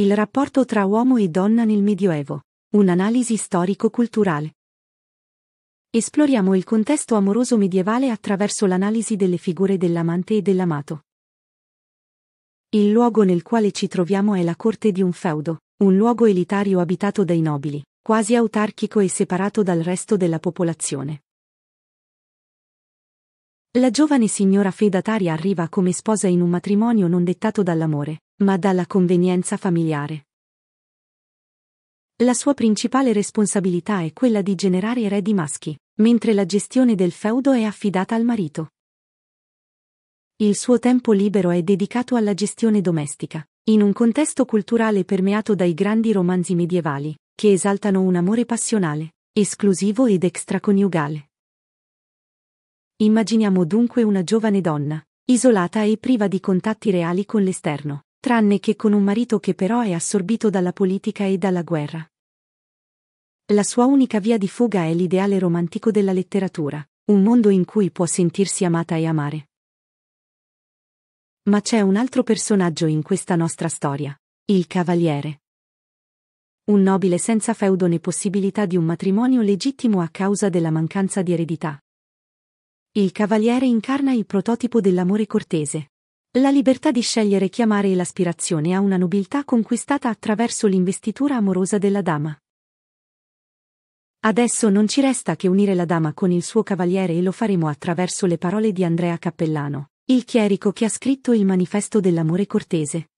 Il rapporto tra uomo e donna nel Medioevo. Un'analisi storico-culturale. Esploriamo il contesto amoroso medievale attraverso l'analisi delle figure dell'amante e dell'amato. Il luogo nel quale ci troviamo è la corte di un feudo, un luogo elitario abitato dai nobili, quasi autarchico e separato dal resto della popolazione. La giovane signora fedataria arriva come sposa in un matrimonio non dettato dall'amore, ma dalla convenienza familiare. La sua principale responsabilità è quella di generare eredi maschi, mentre la gestione del feudo è affidata al marito. Il suo tempo libero è dedicato alla gestione domestica, in un contesto culturale permeato dai grandi romanzi medievali, che esaltano un amore passionale, esclusivo ed extraconiugale. Immaginiamo dunque una giovane donna, isolata e priva di contatti reali con l'esterno, tranne che con un marito che però è assorbito dalla politica e dalla guerra. La sua unica via di fuga è l'ideale romantico della letteratura, un mondo in cui può sentirsi amata e amare. Ma c'è un altro personaggio in questa nostra storia, il cavaliere. Un nobile senza feudo né possibilità di un matrimonio legittimo a causa della mancanza di eredità. Il cavaliere incarna il prototipo dell'amore cortese, la libertà di scegliere chiamare e l'aspirazione a una nobiltà conquistata attraverso l'investitura amorosa della dama. Adesso non ci resta che unire la dama con il suo cavaliere e lo faremo attraverso le parole di Andrea Cappellano, il chierico che ha scritto il manifesto dell'amore cortese.